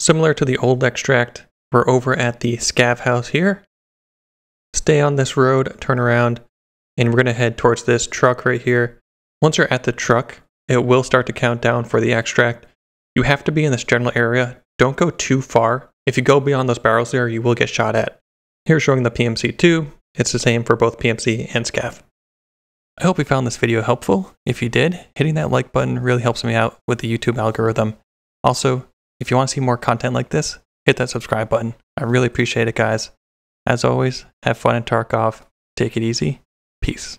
Similar to the old extract, we're over at the scav house here. Stay on this road, turn around, and we're going to head towards this truck right here. Once you're at the truck, it will start to count down for the extract. You have to be in this general area. Don't go too far. If you go beyond those barrels there, you will get shot at. Here showing the PMC2. It's the same for both PMC and SCAF. I hope you found this video helpful. If you did, hitting that like button really helps me out with the YouTube algorithm. Also, if you want to see more content like this, hit that subscribe button. I really appreciate it, guys. As always, have fun in Tarkov. Take it easy. Peace.